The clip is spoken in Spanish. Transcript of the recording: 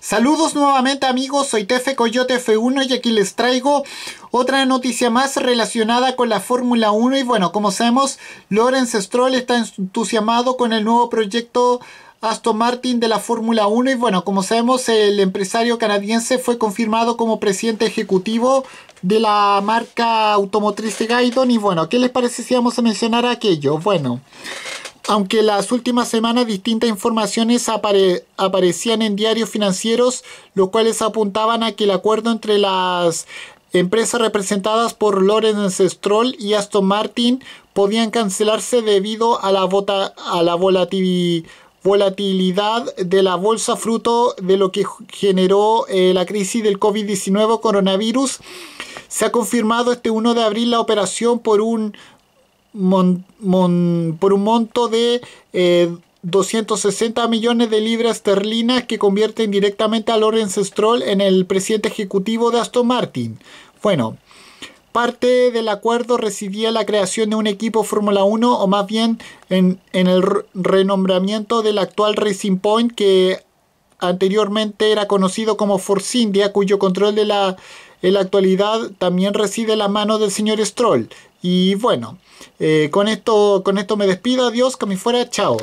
Saludos nuevamente amigos, soy Tefe Coyote F1 y aquí les traigo otra noticia más relacionada con la Fórmula 1 y bueno, como sabemos, Lawrence Stroll está entusiasmado con el nuevo proyecto Aston Martin de la Fórmula 1 y bueno, como sabemos el empresario canadiense fue confirmado como presidente ejecutivo de la marca automotriz de Gaidon y bueno, ¿qué les parece si vamos a mencionar aquello? Bueno, aunque las últimas semanas distintas informaciones aparecían en diarios financieros, los cuales apuntaban a que el acuerdo entre las empresas representadas por Lawrence Stroll y Aston Martin podían cancelarse debido a la, a la volatilidad de la bolsa fruto de lo que generó eh, la crisis del COVID-19 coronavirus. Se ha confirmado este 1 de abril la operación por un por un monto de 260 eh, millones de libras esterlinas que convierten directamente a Lawrence Stroll en el presidente ejecutivo de Aston Martin. Bueno, parte del acuerdo residía la creación de un equipo Fórmula 1 o más bien en, el renombramiento del actual Racing Point que anteriormente era conocido como Force India, cuyo control de la, en la actualidad también reside en la mano del señor Stroll. Y bueno, eh, con, esto, con esto me despido, adiós, que me fuera, chao.